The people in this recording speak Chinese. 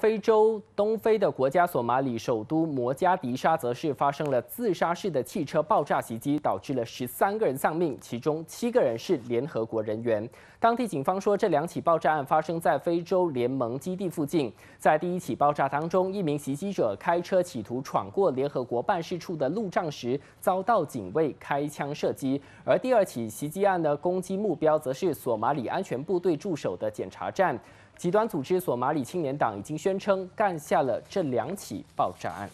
非洲东非的国家索马里首都摩加迪沙，则是发生了自杀式的汽车爆炸袭击，导致了十三个人丧命，其中七个人是联合国人员。当地警方说，这两起爆炸案发生在非洲联盟基地附近。在第一起爆炸当中，一名袭击者开车企图闯过联合国办事处的路障时，遭到警卫开枪射击；而第二起袭击案的攻击目标，则是索马里安全部队驻守的检查站。极端组织索马里青年党已经宣称干下了这两起爆炸案。